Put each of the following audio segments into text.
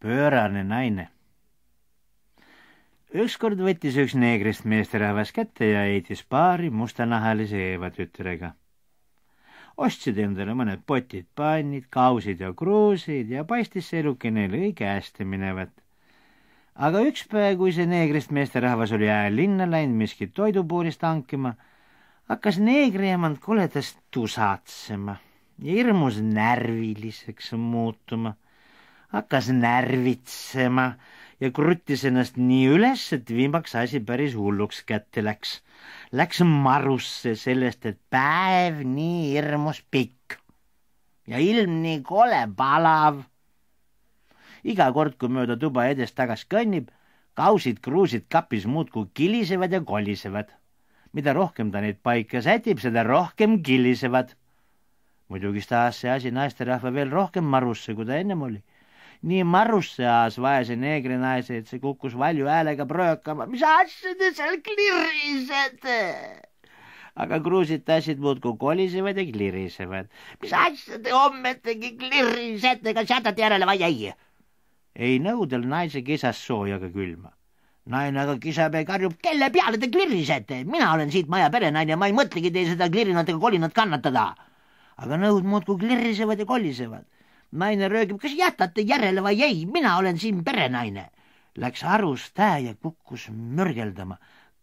pöörane naine. ükskord võttis üks neegrist meesterahvas kätte ja heitis paari mustanahalise eevatütrega. ostsid endale mõned potid, pannid, kausid ja kruusid ja paistis see eluke neile õige hästi minevat. aga üks päev, kui see neegrist meesterahvas oli ajal linna läinud miskit toidupoolist hankima, hakkas neegriemand koledast tusatsema ja hirmus närviliseks muutuma hakkas närvitsema ja kruttis ennast nii üles, et viimaks asi päris hulluks kätte läks. Läks marusse sellest, et päev nii hirmus pikk ja ilm nii kole palav. iga kord, kui mööda tuba edes-tagas kõnnib, kausid kruusid kapis muudkui kilisevad ja kolisevad. mida rohkem ta neid paika sätib, seda rohkem kilisevad muidugi stas see asi naisterahva veel rohkem marusse, kui ta ennem oli nii marusse ajas vaese neegrinaise, et see kukkus valju häälega pröökama. mis asja te seal klirisete? aga kruusid tassid muudkui kolisevad ja klirisevad. mis asja te ometigi klirisete, kas jätate järele või ei? ei nõudel naise kisas sooja ega külma naine aga kisab ja karjub, kelle peale te klirisete, mina olen siit maja perenaine, ma ei mõtlegi teil seda klirinat ega kolinat kannatada. aga nõud muudkui klirisevad ja kolisevad naine röögib, kas jätate järele või ei, mina olen siin perenaine. Läks harust tähe ja kukkus mürgeldama,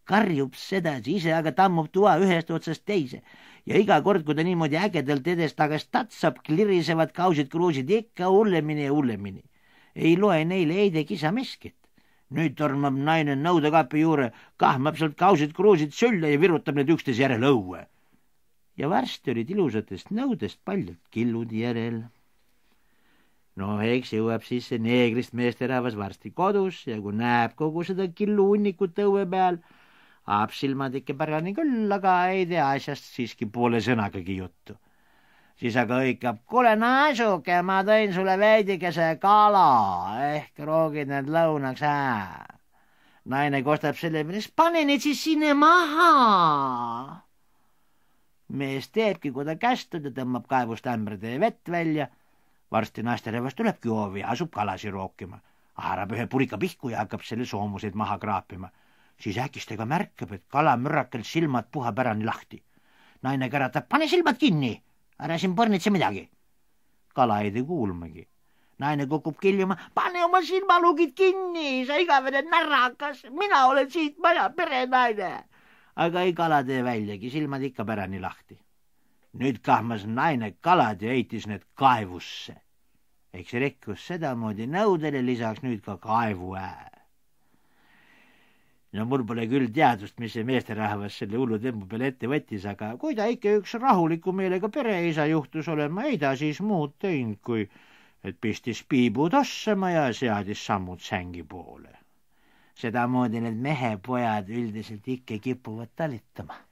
karjub sedasi ise, aga tammub toa ühest otsast teise ja iga kord, kui ta niimoodi ägedalt edest tagasi tatsab, klirisevad kausid kruusid ikka hullemini ja hullemini. ei loe neile Heide kisa miskit. nüüd tormab naine nõudekapi juurde, kahmab sealt kausid kruusid sülle ja virutab need üksteise järel õue. ja varsti olid ilusatest nõudest paljud killud järel no eks jõuab siis see neegrist meesterahvas varsti kodus ja kui näeb kogu seda killu hunnikut õue peal, absilmadike pärani küll, aga ei tea asjast siiski poole sõnagagi juttu. siis aga hõikab, kuule naisuke, ma tõin sulle veidikese kala, ehk roogid need lõunaks ära. naine kostab selle peale, siis pane need siis sinna maha. mees teebki, kui ta kästud ja tõmbab kaevust ämbritee vett välja varsti naisterahvas tulebki hoovi, asub kalasi rookima, haarab ühe purika pihku ja hakkab selle soomuseid maha kraapima. siis äkist ta ka märkab, et kalamürrakal silmad puhapärani lahti. naine käratab, pane silmad kinni, ära siin põrnitse midagi. kala ei tee kuulmagi naine kukub kiljuma, pane oma silmalugid kinni, sa igavene närrakas, mina olen siit maja perenaine. aga ei kala tee väljagi, silmad ikka pärani lahti nüüd kahmas naine kalad ja heitis need kaevusse. eks rikkus sedamoodi nõudele lisaks nüüd ka kaevu ääre no mul pole küll teadust, mis see meesterahvas selle hullu tõmbu peale ette võttis, aga kui ta ikka üks rahuliku meelega pereisa juhtus olema, ei ta siis muud teinud, kui et pistis piibu tossama ja seadis sammud sängi poole. sedamoodi need mehepojad üldiselt ikka kipuvad talitama